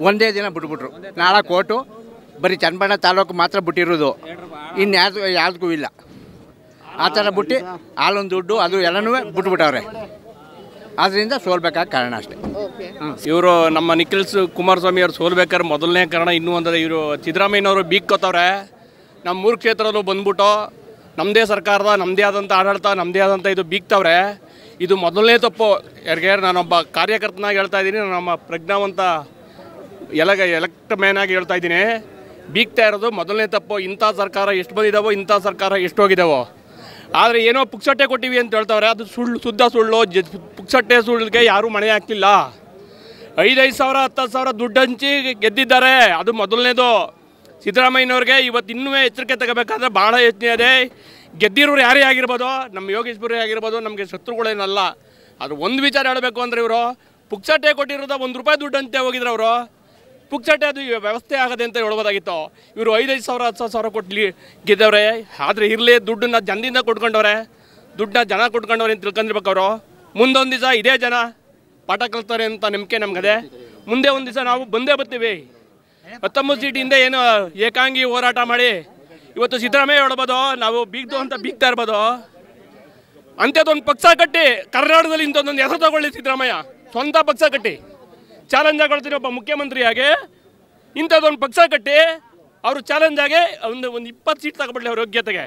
ಒಂದೇ ದಿನ ಬಿಟ್ಬಿಟ್ರು ನಾಳೆ ಕೋಟು ಬರೀ ಚನ್ನಬಣ್ಣ ತಾಲೂಕು ಮಾತ್ರ ಬಿಟ್ಟಿರೋದು ಇನ್ನು ಯಾವ್ದು ಇಲ್ಲ ಆ ಥರ ಬಿಟ್ಟು ಹಾಲೊಂದು ದುಡ್ಡು ಅದು ಎಲ್ಲನೂ ಬಿಟ್ಬಿಟ್ಟವ್ರೆ ಆದ್ದರಿಂದ ಸೋಲ್ಬೇಕಾದ ಕಾರಣ ಅಷ್ಟೇ ಇವರು ನಮ್ಮ ನಿಖಿಲ್ಸ್ ಕುಮಾರಸ್ವಾಮಿ ಅವ್ರು ಸೋಲ್ಬೇಕಾದ್ರೆ ಮೊದಲನೇ ಕಾರಣ ಇನ್ನೂ ಅಂದರೆ ಇವರು ಸಿದ್ದರಾಮಯ್ಯನವರು ಬೀಕ್ಕೋತವ್ರೆ ನಮ್ಮ ಮೂರು ಕ್ಷೇತ್ರದಲ್ಲೂ ಬಂದ್ಬಿಟ್ಟು ನಮ್ಮದೇ ಸರ್ಕಾರದ ನಮ್ಮದೇ ಆದಂಥ ಆಡಳಿತ ನಮ್ಮದೇ ಆದಂಥ ಇದು ಬೀಕ್ತವ್ರೆ ಇದು ಮೊದಲನೇ ತಪ್ಪು ಯಾರಿಗೆ ನಾನೊಬ್ಬ ಕಾರ್ಯಕರ್ತನಾಗಿ ಹೇಳ್ತಾ ಇದ್ದೀನಿ ನಮ್ಮ ಪ್ರಜ್ಞಾವಂತ ಎಲಗ ಎಲೆಕ್ಟ್ ಮ್ಯಾನ್ ಆಗಿ ಹೇಳ್ತಾ ಇದ್ದೀನಿ ಬೀಗ್ತಾ ಇರೋದು ಮೊದಲನೇ ತಪ್ಪು ಇಂಥ ಸರ್ಕಾರ ಎಷ್ಟು ಬಂದಿದ್ದಾವೋ ಇಂಥ ಸರ್ಕಾರ ಎಷ್ಟು ಹೋಗಿದ್ದಾವೋ ಆದರೆ ಏನೋ ಪುಕ್ಸಟ್ಟೆ ಕೊಟ್ಟಿವಿ ಅಂತ ಹೇಳ್ತಾವ್ರೆ ಅದು ಸುಳ್ಳು ಶುದ್ಧ ಸುಳ್ಳು ಜ ಪುಕ್ಸಟ್ಟೆ ಸುಳ್ಳಿಗೆ ಯಾರೂ ಮನೆ ಹಾಕ್ತಿಲ್ಲ ಐದೈದು ಸಾವಿರ ಹತ್ತು ಸಾವಿರ ದುಡ್ಡು ಹಂಚಿ ಗೆದ್ದಿದ್ದಾರೆ ಅದು ಮೊದಲನೇದು ಸಿದ್ದರಾಮಯ್ಯನವ್ರಿಗೆ ಇವತ್ತು ಇನ್ನೂ ಎಚ್ಚರಿಕೆ ತಗೋಬೇಕಾದ್ರೆ ಭಾಳ ಯೋಚನೆ ಇದೆ ಗೆದ್ದಿರೋರು ಯಾರೇ ಆಗಿರ್ಬೋದು ನಮ್ಮ ಯೋಗೇಶ್ವರಿ ಆಗಿರ್ಬೋದು ನಮಗೆ ಶತ್ರುಗಳೇನಲ್ಲ ಅದು ಒಂದು ವಿಚಾರ ಹೇಳಬೇಕು ಅಂದರೆ ಇವರು ಪುಕ್ಸಟ್ಟೆ ಕೊಟ್ಟಿರೋದ ಒಂದು ರೂಪಾಯಿ ದುಡ್ಡು ಅಂತ ಹೋಗಿದ್ರು ಅವರು ಪುಕ್ಸಟ್ಟೆ ಅದು ವ್ಯವಸ್ಥೆ ಆಗದೆ ಅಂತ ಹೇಳ್ಬೋದಾಗಿತ್ತು ಇವರು ಐದೈದು ಸಾವಿರ ಹತ್ತು ಸಾವಿರ ಸಾವಿರ ಕೊಟ್ಟು ಗೆದ್ದವ್ರೆ ಆದರೆ ಇರಲಿ ದುಡ್ಡನ್ನ ಜನದಿಂದ ಕೊಟ್ಕೊಂಡವ್ರೆ ದುಡ್ಡನ್ನ ಜನ ಕೊಟ್ಕೊಂಡವ್ರೆ ಅಂತ ತಿಳ್ಕೊಂಡಿರ್ಬೇಕು ಅವರು ಮುಂದೊಂದು ದಿವಸ ಇದೇ ಜನ ಪಾಠ ಕಲ್ತಾರೆ ಅಂತ ನಂಬಿಕೆ ನಮ್ಗದೆ ಮುಂದೆ ಒಂದು ದಿವಸ ನಾವು ಬಂದೇ ಬರ್ತೀವಿ ಹತ್ತೊಂಬತ್ತು ಸೀಟಿಂದ ಏನು ಏಕಾಂಗಿ ಹೋರಾಟ ಮಾಡಿ ಇವತ್ತು ಸಿದ್ದರಾಮಯ್ಯ ಹೇಳ್ಬೋದು ನಾವು ಬೀಗ್ದು ಅಂತ ಬೀಗ್ತಾ ಇರ್ಬೋದು ಅಂಥದ್ದೊಂದು ಪಕ್ಷ ಕಟ್ಟಿ ಕರ್ನಾಟಕದಲ್ಲಿ ಇಂಥದ್ದೊಂದು ಹೆಸರು ತಗೊಳ್ಳಿ ಸಿದ್ದರಾಮಯ್ಯ ಸ್ವಂತ ಪಕ್ಷ ಕಟ್ಟಿ ಚಾಲೆಂಜ್ ಆಗ್ಕೊಳ್ತೀನಿ ಒಬ್ಬ ಮುಖ್ಯಮಂತ್ರಿಯಾಗಿ ಇಂಥದ್ದೊಂದು ಪಕ್ಷ ಕಟ್ಟಿ ಅವರು ಚಾಲೆಂಜ್ ಆಗಿ ಒಂದು ಒಂದು ಇಪ್ಪತ್ತು ಸೀಟ್ ತಗೊಬಿಡ್ಲಿ ಅವ್ರ ಯೋಗ್ಯತೆಗೆ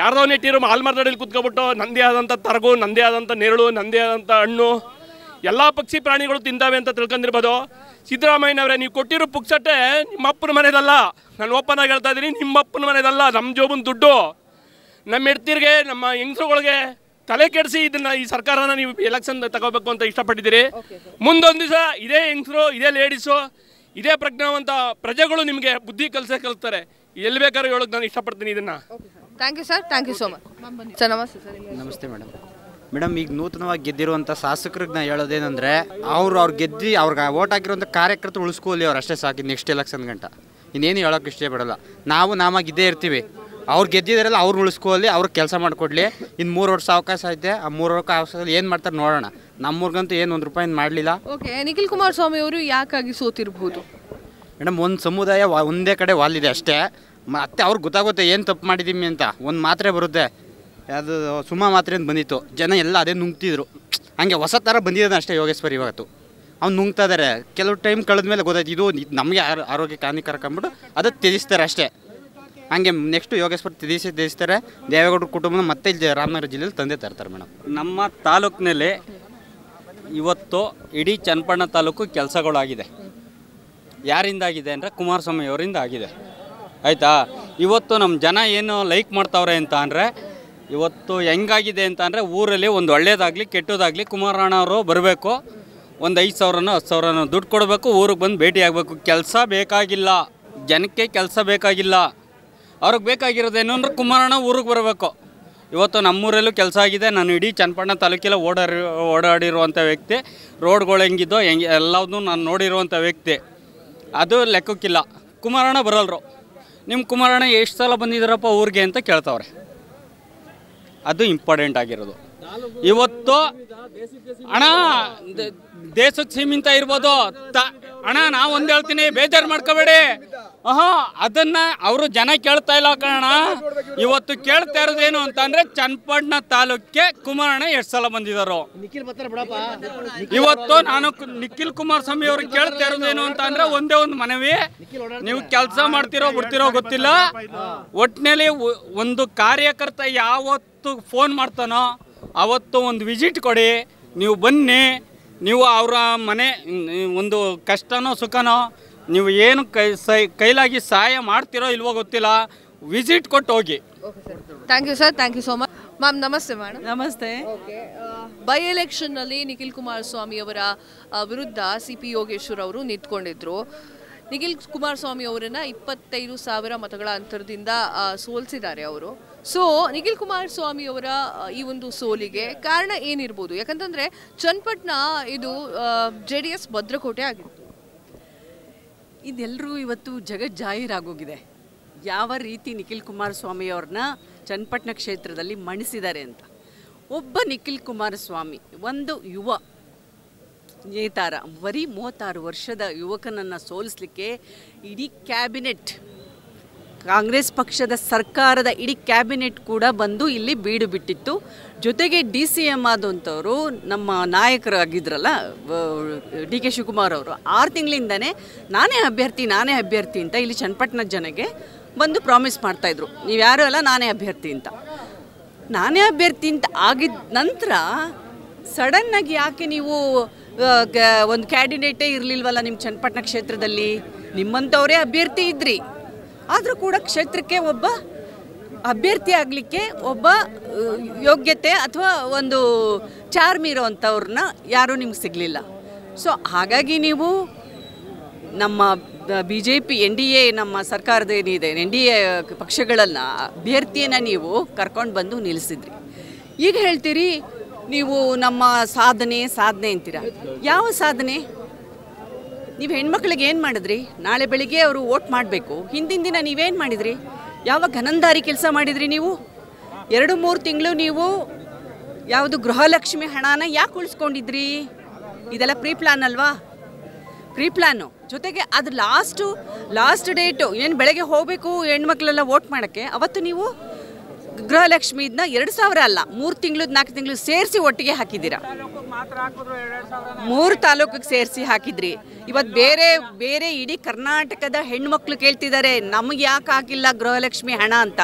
ಯಾರದೋ ನೆಟ್ಟಿರೋ ಹಾಲ್ ಮಾರ್ದಾಡಲ್ಲಿ ಕುತ್ಕೊಬಿಟ್ಟು ನಂದೇ ಆದಂಥ ತರಗು ನಂದೇ ಆದಂಥ ನೆರಳು ನಂದೇ ಆದಂಥ ಹಣ್ಣು ಎಲ್ಲ ಪಕ್ಷಿ ಪ್ರಾಣಿಗಳು ತಿಂದಾವೆ ಅಂತ ತಿಳ್ಕೊಂಡಿರ್ಬೋದು ಸಿದ್ದರಾಮಯ್ಯನವರೇ ನೀವು ಕೊಟ್ಟಿರೋ ಪುಕ್ಸಟ್ಟೆ ನಿಮ್ಮ ಅಪ್ಪನ ಮನೆಯದಲ್ಲ ನಾನು ಓಪನ್ ಆಗಿ ಹೇಳ್ತಾ ಇದ್ದೀನಿ ನಿಮ್ಮ ಅಪ್ಪನ ಮನೆಯದಲ್ಲ ನಮ್ಮ ಜೋಬನ್ ದುಡ್ಡು ನಮ್ಮ ಹೆಡ್ತೀರಿಗೆ ನಮ್ಮ ಹೆಂಗಸರುಗಳಿಗೆ ತಲೆ ಕೆಡಿಸಿ ಇದನ್ನ ಈ ಸರ್ಕಾರನ ನೀವು ಎಲೆಕ್ಷನ್ ತಗೋಬೇಕು ಅಂತ ಇಷ್ಟಪಟ್ಟಿದ್ದೀರಿ ಮುಂದೊಂದು ದಿವಸ ಇದೇ ಹೆಂಗಸರು ಇದೇ ಲೇಡೀಸು ಇದೇ ಪ್ರಜ್ಞಾವಂತ ಪ್ರಜೆಗಳು ನಿಮಗೆ ಬುದ್ಧಿ ಕಲಿಸೇ ಕಲಿಸ್ತಾರೆ ಎಲ್ಲಿ ಬೇಕಾದ್ರೂ ಹೇಳೋಕೆ ನಾನು ಇಷ್ಟಪಡ್ತೀನಿ ಇದನ್ನು thank you sir thank you so much sir ನಮಸ್ತೆ ಸರ್ ನಮಸ್ತೆ ಮೇಡಮ್ ಮೇಡಮ್ ಈಗ ನೂತನವಾಗಿ ಗೆದ್ದಿರುವಂಥ ಶಾಸಕರಿಗೆ ಹೇಳೋದೇನೆಂದರೆ ಅವರು ಅವ್ರು ಗೆದ್ದು ಅವ್ರಿಗೆ ಓಟ್ ಹಾಕಿರುವಂಥ ಕಾರ್ಯಕರ್ತರು ಉಳಿಸ್ಕೊಳ್ಳಿ ಅವ್ರು ಅಷ್ಟೇ ಸಾಕು ನೆಕ್ಸ್ಟ್ ಎಲೆಕ್ಷನ್ ಗಂಟ ಇನ್ನೇನು ಹೇಳೋಕೆ ಇಷ್ಟೇ ಇಷ್ಟಪಡಲ್ಲ ನಾವು ನಾಮಾಗಿ ಇದ್ದೇ ಇರ್ತೀವಿ ಅವ್ರು ಗೆದ್ದಿದಾರಲ್ಲ ಅವ್ರು ಉಳಿಸ್ಕೊಳ್ಳಿ ಅವ್ರಿಗೆ ಕೆಲಸ ಮಾಡಿಕೊಡ್ಲಿ ಇನ್ನು ಮೂರು ವರ್ಷ ಅವಕಾಶ ಐತೆ ಆ ಮೂರು ವರ್ಷ ಅವಕಾಶದಲ್ಲಿ ಏನು ಮಾಡ್ತಾರೆ ನೋಡೋಣ ನಮ್ಮೂರ್ಗಂತೂ ಏನು ಒಂದು ರೂಪಾಯಿ ಮಾಡಲಿಲ್ಲ ಓಕೆ ನಿಖಿಲ್ ಕುಮಾರಸ್ವಾಮಿ ಅವರು ಯಾಕಾಗಿ ಸೋತಿರ್ಬೋದು ಮೇಡಮ್ ಒಂದು ಸಮುದಾಯ ಒಂದೇ ಕಡೆ ವಾಲಿದೆ ಅಷ್ಟೇ ಮತ್ತೆ ಅವ್ರಿಗೆ ಗೊತ್ತಾಗುತ್ತೆ ಏನು ತಪ್ಪು ಮಾಡಿದ್ದೀನಿ ಅಂತ ಒಂದು ಮಾತ್ರೆ ಬರುತ್ತೆ ಅದು ಸುಮ್ಮ ಮಾತ್ರೆ ಬಂದಿತ್ತು ಜನ ಎಲ್ಲ ಅದೇ ನುಂಗ್ತಿದ್ರು ಹಾಗೆ ಹೊಸ ಥರ ಬಂದಿದ್ದಾನೆ ಅಷ್ಟೇ ಯೋಗೇಶ್ವರ್ ಇವತ್ತು ಅವ್ನು ನುಂಗ್ತಾ ಕೆಲವು ಟೈಮ್ ಕಳೆದ ಮೇಲೆ ಗೊತ್ತಾಯ್ತು ಇದು ನಮಗೆ ಆರೋಗ್ಯಕ್ಕೆ ಹಾನಿಕಾರಕ ಅಂದ್ಬಿಟ್ಟು ಅದು ತ್ಯಜಿಸ್ತಾರೆ ಅಷ್ಟೇ ಹಾಗೆ ನೆಕ್ಸ್ಟ್ ಯೋಗೇಶ್ವರ್ ತ್ಯಜಿಸಿ ತ್ಯಜಿಸ್ತಾರೆ ದೇವೇಗೌಡರ ಕುಟುಂಬನ ಮತ್ತೆ ಇಲ್ಲಿ ರಾಮನಗರ ಜಿಲ್ಲೆಯಲ್ಲಿ ತಂದೆ ತರ್ತಾರೆ ಮೇಡಮ್ ನಮ್ಮ ತಾಲೂಕಿನಲ್ಲಿ ಇವತ್ತು ಇಡೀ ಚನ್ನಪಣ್ಣ ತಾಲೂಕು ಕೆಲಸಗಳಾಗಿದೆ ಯಾರಿಂದ ಆಗಿದೆ ಅಂದರೆ ಕುಮಾರಸ್ವಾಮಿ ಅವರಿಂದ ಆಗಿದೆ ಆಯಿತಾ ಇವತ್ತು ನಮ್ಮ ಜನ ಏನು ಲೈಕ್ ಮಾಡ್ತಾವ್ರೆ ಅಂತ ಅಂದರೆ ಇವತ್ತು ಹೆಂಗಾಗಿದೆ ಅಂತ ಅಂದರೆ ಊರಲ್ಲಿ ಒಂದು ಒಳ್ಳೇದಾಗಲಿ ಕೆಟ್ಟದಾಗಲಿ ಕುಮಾರಣ್ಣ ಅವರು ಬರಬೇಕು ಒಂದು ಐದು ಸಾವಿರನೋ ಹತ್ತು ಸಾವಿರನ ದುಡ್ಡು ಕೊಡಬೇಕು ಊರಿಗೆ ಬಂದು ಭೇಟಿ ಆಗಬೇಕು ಕೆಲಸ ಬೇಕಾಗಿಲ್ಲ ಜನಕ್ಕೆ ಕೆಲಸ ಬೇಕಾಗಿಲ್ಲ ಅವ್ರಿಗೆ ಬೇಕಾಗಿರೋದೇನು ಅಂದರೆ ಕುಮಾರಣ್ಣ ಊರಿಗೆ ಬರಬೇಕು ಇವತ್ತು ನಮ್ಮೂರಲ್ಲೂ ಕೆಲಸ ಆಗಿದೆ ನಾನು ಇಡೀ ಚನ್ನಪಣ್ಣ ತಾಲೂಕಿಲ್ಲ ಓಡಾಡಿ ಓಡಾಡಿರುವಂಥ ವ್ಯಕ್ತಿ ರೋಡ್ಗಳು ಹೆಂಗಿದ್ದೋ ಹೆಂಗೆ ಎಲ್ಲದನ್ನೂ ನಾನು ನೋಡಿರುವಂಥ ವ್ಯಕ್ತಿ ಅದು ಲೆಕ್ಕಕ್ಕಿಲ್ಲ ಕುಮಾರಣ್ಣ ಬರಲ್ರು ನಿಮ್ಮ ಕುಮಾರಣ್ಣ ಎಷ್ಟು ಸಲ ಬಂದಿದ್ದಾರಪ್ಪ ಊರಿಗೆ ಅಂತ ಕೇಳ್ತಾವ್ರೆ ಅದು ಇಂಪಾರ್ಟೆಂಟ್ ಆಗಿರೋದು ಇವತ್ತು ಹಣ ದೇಶದ ಸೀಮಿತ ಇರ್ಬೋದು ತ ಅಣ್ಣ ನಾವು ಒಂದು ಹೇಳ್ತೀನಿ ಬೇಜಾರು ಮಾಡ್ಕೋಬೇಡಿ ಅದನ್ನ ಅವರು ಜನ ಕೇಳ್ತಾ ಇಲ್ಲ ಕಾರಣ ಇವತ್ತು ಕೇಳ್ತಾ ಇರೋದೇನು ಅಂದ್ರೆ ಚನ್ನಪಣ್ಣ ತಾಲೂಕಿಗೆ ಕುಮಾರಣ್ಣ ಎಷ್ಟು ಸಲ ಬಂದಿದ್ದಾರೆ ಇವತ್ತು ನಾನು ನಿಖಿಲ್ ಕುಮಾರಸ್ವಾಮಿ ಅವರು ಕೇಳ್ತಾ ಇರೋದೇನು ಅಂದ್ರೆ ಒಂದೇ ಒಂದು ಮನವಿ ನೀವು ಕೆಲಸ ಮಾಡ್ತಿರೋ ಬಿಡ್ತಿರೋ ಗೊತ್ತಿಲ್ಲ ಒಟ್ಟಿನಲ್ಲಿ ಒಂದು ಕಾರ್ಯಕರ್ತ ಯಾವತ್ತು ಯಾವತ್ತು ಫೋನ್ ಮಾಡ್ತಾನೋ ಅವತ್ತು ಒಂದು ವಿಸಿಟ್ ಕೊಡಿ ನೀವು ಬನ್ನಿ ನೀವು ಅವರ ಮನೆ ಒಂದು ಕಷ್ಟನೋ ಸುಖನೋ ನೀವು ಏನು ಕೈ ಸೈ ಕೈಲಾಗಿ ಸಹಾಯ ಮಾಡ್ತಿರೋ ಇಲ್ವೋ ಗೊತ್ತಿಲ್ಲ ವಿಸಿಟ್ ಕೊಟ್ಟು ಹೋಗಿ thank you sir thank you so much ma'am ನಮಸ್ತೆ ಮೇಡಮ್ ನಮಸ್ತೆ ಬೈ ಎಲೆಕ್ಷನ್ನಲ್ಲಿ uh, ನಿಖಿಲ್ ಸ್ವಾಮಿ ಅವರ ವಿರುದ್ಧ ಸಿ ಪಿ ಯೋಗೇಶ್ವರ್ ಅವರು ನಿಂತ್ಕೊಂಡಿದ್ರು ನಿಖಿಲ್ ಕುಮಾರಸ್ವಾಮಿ ಅವರನ್ನು ಇಪ್ಪತ್ತೈದು ಸಾವಿರ ಮತಗಳ ಅಂತರದಿಂದ ಸೋಲಿಸಿದ್ದಾರೆ ಅವರು ಸೊ ನಿಖಿಲ್ ಕುಮಾರ್ ಸ್ವಾಮಿ ಅವರ ಈ ಒಂದು ಸೋಲಿಗೆ ಕಾರಣ ಏನಿರ್ಬೋದು ಯಾಕಂತಂದ್ರೆ ಚನ್ನಪಟ್ಟಣ ಇದು ಜೆ ಡಿ ಎಸ್ ಭದ್ರಕೋಟೆ ಆಗಿತ್ತು ಇದೆಲ್ಲರೂ ಇವತ್ತು ಜಗತ್ ಜಾಹೀರಾಗೋಗಿದೆ ಯಾವ ರೀತಿ ನಿಖಿಲ್ ಸ್ವಾಮಿ ಅವ್ರನ್ನ ಚನ್ನಪಟ್ಟಣ ಕ್ಷೇತ್ರದಲ್ಲಿ ಮಣಿಸಿದ್ದಾರೆ ಅಂತ ಒಬ್ಬ ನಿಖಿಲ್ ಸ್ವಾಮಿ ಒಂದು ಯುವ ನೇತಾರ ಬರೀ ಮೂವತ್ತಾರು ವರ್ಷದ ಯುವಕನನ್ನು ಸೋಲಿಸ್ಲಿಕ್ಕೆ ಇಡೀ ಕ್ಯಾಬಿನೆಟ್ ಕಾಂಗ್ರೆಸ್ ಪಕ್ಷದ ಸರ್ಕಾರದ ಇಡೀ ಕ್ಯಾಬಿನೆಟ್ ಕೂಡ ಬಂದು ಇಲ್ಲಿ ಬೀಡು ಬಿಟ್ಟಿತ್ತು ಜೊತೆಗೆ ಡಿ ಸಿ ಎಮ್ ಆದಂಥವರು ನಮ್ಮ ನಾಯಕರಾಗಿದ್ರಲ್ಲ ಡಿ ಕೆ ಶಿವಕುಮಾರ್ ಅವರು ಆರು ತಿಂಗಳಿಂದನೇ ನಾನೇ ಅಭ್ಯರ್ಥಿ ನಾನೇ ಅಭ್ಯರ್ಥಿ ಅಂತ ಇಲ್ಲಿ ಚನ್ನಪಟ್ಟಣ ಜನಗೆ ಬಂದು ಪ್ರಾಮಿಸ್ ಮಾಡ್ತಾಯಿದ್ರು ನೀವು ಯಾರು ಅಲ್ಲ ನಾನೇ ಅಭ್ಯರ್ಥಿ ಅಂತ ನಾನೇ ಅಭ್ಯರ್ಥಿ ಅಂತ ಆಗಿದ ನಂತರ ಸಡನ್ನಾಗಿ ಯಾಕೆ ನೀವು ಒಂದು ಕ್ಯಾಂಡಿಡೇಟೇ ಇರಲಿಲ್ವಲ್ಲ ನಿಮ್ಮ ಚನ್ನಪಟ್ಟಣ ಕ್ಷೇತ್ರದಲ್ಲಿ ನಿಮ್ಮಂಥವರೇ ಅಭ್ಯರ್ಥಿ ಇದ್ರಿ ಆದರೂ ಕೂಡ ಕ್ಷೇತ್ರಕ್ಕೆ ಒಬ್ಬ ಅಭ್ಯರ್ಥಿ ಆಗಲಿಕ್ಕೆ ಒಬ್ಬ ಯೋಗ್ಯತೆ ಅಥವಾ ಒಂದು ಚಾರ್ಮ್ ಇರೋವಂಥವ್ರನ್ನ ಯಾರೂ ನಿಮ್ಗೆ ಸಿಗಲಿಲ್ಲ ಸೊ ಹಾಗಾಗಿ ನೀವು ನಮ್ಮ B J P N D A ನಮ್ಮ ಸರ್ಕಾರದ ಏನಿದೆ ಎನ್ ಡಿ ಎ ಪಕ್ಷಗಳನ್ನು ಅಭ್ಯರ್ಥಿಯನ್ನು ನೀವು ಕರ್ಕೊಂಡು ಬಂದು ನಿಲ್ಲಿಸಿದ್ರಿ ಈಗ ಹೇಳ್ತೀರಿ ನೀವು ನಮ್ಮ ಸಾಧನೆ ಸಾಧನೆ ಅಂತೀರ ಯಾವ ಸಾಧನೆ ನೀವು ಹೆಣ್ಮಕ್ಳಿಗೆ ಏನು ಮಾಡಿದ್ರಿ ನಾಳೆ ಬೆಳಿಗ್ಗೆ ಅವರು ವೋಟ್ ಮಾಡಬೇಕು ಹಿಂದಿನ ದಿನ ನೀವೇನು ಮಾಡಿದ್ರಿ ಯಾವ ಘನಂದಾರಿ ಕೆಲಸ ಮಾಡಿದ್ರಿ ನೀವು ಎರಡು ಮೂರು ತಿಂಗಳು ನೀವು ಯಾವುದು ಗೃಹಲಕ್ಷ್ಮಿ ಹಣನ ಯಾಕೆ ಉಳಿಸ್ಕೊಂಡಿದ್ರಿ ಇದೆಲ್ಲ ಪ್ರೀ ಪ್ಲ್ಯಾನ್ ಅಲ್ವಾ ಪ್ರೀ ಪ್ಲ್ಯಾನು ಜೊತೆಗೆ ಅದು ಲಾಸ್ಟು ಲಾಸ್ಟ್ ಡೇಟು ಏನು ಬೆಳಗ್ಗೆ ಹೋಗಬೇಕು ಹೆಣ್ಮಕ್ಳೆಲ್ಲ ವೋಟ್ ಮಾಡೋಕ್ಕೆ ಅವತ್ತು ನೀವು ಇದನ್ನ ಎರಡು ಸಾವಿರ ಅಲ್ಲ ಮೂರು ತಿಂಗಳು ನಾಲ್ಕು ತಿಂಗಳು ಸೇರಿಸಿ ಒಟ್ಟಿಗೆ ಹಾಕಿದ್ದೀರಾ ಮೂರು ತಾಲೂಕಿಗೆ ಸೇರಿಸಿ ಹಾಕಿದ್ರಿ ಇವತ್ತು ಬೇರೆ ಬೇರೆ ಇಡೀ ಕರ್ನಾಟಕದ ಹೆಣ್ಮಕ್ಳು ಕೇಳ್ತಿದ್ದಾರೆ ನಮಗೆ ಯಾಕೆ ಹಾಕಿಲ್ಲ ಗೃಹಲಕ್ಷ್ಮಿ ಹಣ ಅಂತ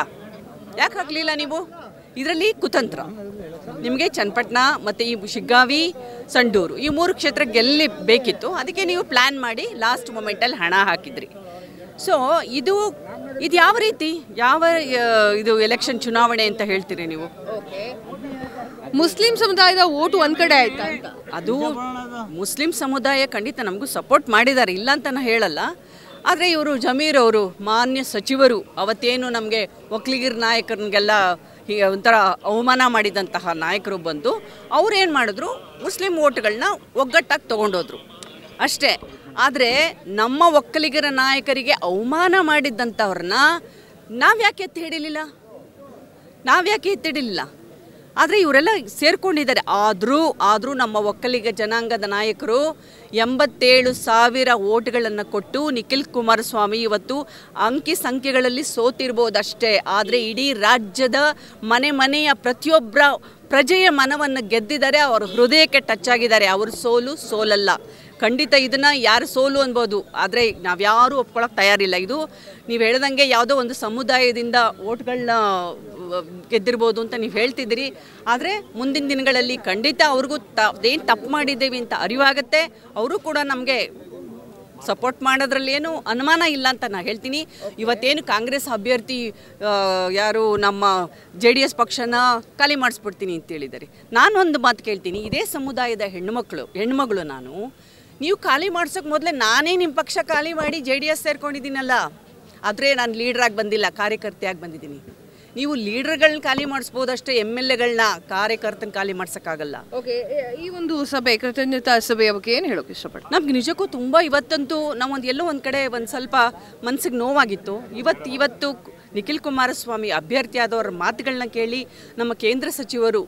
ಯಾಕೆ ಹಾಕಲಿಲ್ಲ ನೀವು ಇದರಲ್ಲಿ ಕುತಂತ್ರ ನಿಮಗೆ ಚನ್ನಪಟ್ಟಣ ಮತ್ತು ಈ ಶಿಗ್ಗಾವಿ ಸಂಡೂರು ಈ ಮೂರು ಕ್ಷೇತ್ರ ಗೆಲ್ಲಿ ಬೇಕಿತ್ತು ಅದಕ್ಕೆ ನೀವು ಪ್ಲ್ಯಾನ್ ಮಾಡಿ ಲಾಸ್ಟ್ ಮೂಮೆಂಟಲ್ಲಿ ಹಣ ಹಾಕಿದ್ರಿ ಸೊ ಇದು ಇದು ಯಾವ ರೀತಿ ಯಾವ ಇದು ಎಲೆಕ್ಷನ್ ಚುನಾವಣೆ ಅಂತ ಹೇಳ್ತೀರಿ ನೀವು ಮುಸ್ಲಿಂ ಸಮುದಾಯದ ಓಟು ಒಂದು ಕಡೆ ಆಯ್ತಾ ಅದು ಮುಸ್ಲಿಂ ಸಮುದಾಯ ಖಂಡಿತ ನಮಗೂ ಸಪೋರ್ಟ್ ಮಾಡಿದ್ದಾರೆ ಇಲ್ಲ ಅಂತ ಹೇಳಲ್ಲ ಆದರೆ ಇವರು ಜಮೀರ್ ಅವರು ಮಾನ್ಯ ಸಚಿವರು ಅವತ್ತೇನು ನಮಗೆ ಒಕ್ಲಿಗಿರ್ ನಾಯಕರಿಗೆಲ್ಲ ಒಂಥರ ಅವಮಾನ ಮಾಡಿದಂತಹ ನಾಯಕರು ಬಂದು ಅವ್ರು ಏನು ಮಾಡಿದ್ರು ಮುಸ್ಲಿಂ ಓಟ್ಗಳನ್ನ ಒಗ್ಗಟ್ಟಾಗಿ ತೊಗೊಂಡೋದ್ರು ಅಷ್ಟೇ ಆದರೆ ನಮ್ಮ ಒಕ್ಕಲಿಗರ ನಾಯಕರಿಗೆ ಅವಮಾನ ಮಾಡಿದ್ದಂಥವ್ರನ್ನ ನಾವು ಯಾಕೆ ಎತ್ತಿ ಹಿಡಿಲಿಲ್ಲ ನಾವು ಯಾಕೆ ಎತ್ತಿ ಹಿಡಿಲಿಲ್ಲ ಆದರೆ ಇವರೆಲ್ಲ ಸೇರ್ಕೊಂಡಿದ್ದಾರೆ ಆದರೂ ಆದರೂ ನಮ್ಮ ಒಕ್ಕಲಿಗ ಜನಾಂಗದ ನಾಯಕರು ಎಂಬತ್ತೇಳು ಸಾವಿರ ಓಟ್ಗಳನ್ನು ಕೊಟ್ಟು ನಿಖಿಲ್ ಕುಮಾರಸ್ವಾಮಿ ಇವತ್ತು ಅಂಕಿ ಸಂಖ್ಯೆಗಳಲ್ಲಿ ಸೋತಿರ್ಬೋದಷ್ಟೇ ಆದರೆ ಇಡೀ ರಾಜ್ಯದ ಮನೆ ಮನೆಯ ಪ್ರತಿಯೊಬ್ಬರ ಪ್ರಜೆಯ ಮನವನ್ನು ಗೆದ್ದಿದ್ದಾರೆ ಅವರ ಹೃದಯಕ್ಕೆ ಟಚ್ ಆಗಿದ್ದಾರೆ ಅವ್ರ ಸೋಲು ಸೋಲಲ್ಲ ಖಂಡಿತ ಇದನ್ನು ಯಾರು ಸೋಲು ಅನ್ಬೋದು ಆದರೆ ಯಾರೂ ಒಪ್ಕೊಳ್ಳೋಕೆ ತಯಾರಿಲ್ಲ ಇದು ನೀವು ಹೇಳ್ದಂಗೆ ಯಾವುದೋ ಒಂದು ಸಮುದಾಯದಿಂದ ಓಟ್ಗಳನ್ನ ಗೆದ್ದಿರ್ಬೋದು ಅಂತ ನೀವು ಹೇಳ್ತಿದ್ದೀರಿ ಆದರೆ ಮುಂದಿನ ದಿನಗಳಲ್ಲಿ ಖಂಡಿತ ಅವ್ರಿಗೂ ತ ಏನು ತಪ್ಪು ಮಾಡಿದ್ದೀವಿ ಅಂತ ಅರಿವಾಗುತ್ತೆ ಅವರು ಕೂಡ ನಮಗೆ ಸಪೋರ್ಟ್ ಮಾಡೋದ್ರಲ್ಲಿ ಏನು ಅನುಮಾನ ಇಲ್ಲ ಅಂತ ನಾನು ಹೇಳ್ತೀನಿ ಇವತ್ತೇನು ಕಾಂಗ್ರೆಸ್ ಅಭ್ಯರ್ಥಿ ಯಾರು ನಮ್ಮ ಜೆ ಡಿ ಎಸ್ ಪಕ್ಷನ ಖಾಲಿ ಮಾಡಿಸ್ಬಿಡ್ತೀನಿ ಹೇಳಿದ್ದಾರೆ ನಾನು ಒಂದು ಮಾತು ಕೇಳ್ತೀನಿ ಇದೇ ಸಮುದಾಯದ ಹೆಣ್ಣುಮಕ್ಕಳು ಹೆಣ್ಮಗಳು ನಾನು ನೀವು ಖಾಲಿ ಮಾಡ್ಸೋಕೆ ಮೊದಲೇ ನಾನೇ ನಿಮ್ಮ ಪಕ್ಷ ಖಾಲಿ ಮಾಡಿ ಜೆ ಡಿ ಎಸ್ ಸೇರ್ಕೊಂಡಿದ್ದೀನಲ್ಲ ಆದರೆ ನಾನು ಲೀಡ್ರಾಗಿ ಬಂದಿಲ್ಲ ಕಾರ್ಯಕರ್ತೆಯಾಗಿ ಬಂದಿದ್ದೀನಿ ನೀವು ಲೀಡರ್ಗಳನ್ನ ಖಾಲಿ ಮಾಡಿಸ್ಬೋದಷ್ಟೇ ಎಮ್ ಎಲ್ ಎಗಳನ್ನ ಕಾರ್ಯಕರ್ತನ ಖಾಲಿ ಮಾಡ್ಸೋಕ್ಕಾಗಲ್ಲ ಓಕೆ ಈ ಒಂದು ಸಭೆ ಕೃತಜ್ಞತಾ ಸಭೆ ಬಗ್ಗೆ ಏನು ಹೇಳೋಕೆ ಇಷ್ಟಪಟ್ಟು ನಮ್ಗೆ ನಿಜಕ್ಕೂ ತುಂಬ ಇವತ್ತಂತೂ ನಾವೊಂದು ಎಲ್ಲೋ ಒಂದು ಕಡೆ ಒಂದು ಸ್ವಲ್ಪ ಮನಸ್ಸಿಗೆ ನೋವಾಗಿತ್ತು ಇವತ್ತು ಇವತ್ತು ನಿಖಿಲ್ ಕುಮಾರಸ್ವಾಮಿ ಅಭ್ಯರ್ಥಿ ಆದವರ ಮಾತುಗಳನ್ನ ಕೇಳಿ ನಮ್ಮ ಕೇಂದ್ರ ಸಚಿವರು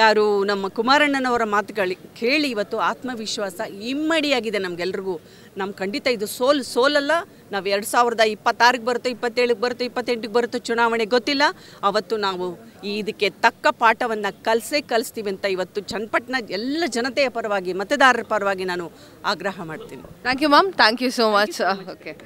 ಯಾರು ನಮ್ಮ ಕುಮಾರಣ್ಣನವರ ಮಾತುಗಳು ಕೇಳಿ ಇವತ್ತು ಆತ್ಮವಿಶ್ವಾಸ ಇಮ್ಮಡಿಯಾಗಿದೆ ನಮಗೆಲ್ರಿಗೂ ನಮ್ಮ ಖಂಡಿತ ಇದು ಸೋಲ್ ಸೋಲಲ್ಲ ನಾವು ಎರಡು ಸಾವಿರದ ಇಪ್ಪತ್ತಾರಿಗೆ ಬರುತ್ತೋ ಇಪ್ಪತ್ತೇಳಿಗೆ ಬರುತ್ತೋ ಇಪ್ಪತ್ತೆಂಟಕ್ಕೆ ಬರುತ್ತೋ ಚುನಾವಣೆ ಗೊತ್ತಿಲ್ಲ ಅವತ್ತು ನಾವು ಇದಕ್ಕೆ ತಕ್ಕ ಪಾಠವನ್ನು ಕಲಸೇ ಕಲಿಸ್ತೀವಿ ಅಂತ ಇವತ್ತು ಚನ್ನಪಟ್ಟಣ ಎಲ್ಲ ಜನತೆಯ ಪರವಾಗಿ ಮತದಾರರ ಪರವಾಗಿ ನಾನು ಆಗ್ರಹ ಮಾಡ್ತೀನಿ thank you ma'am thank you so much okay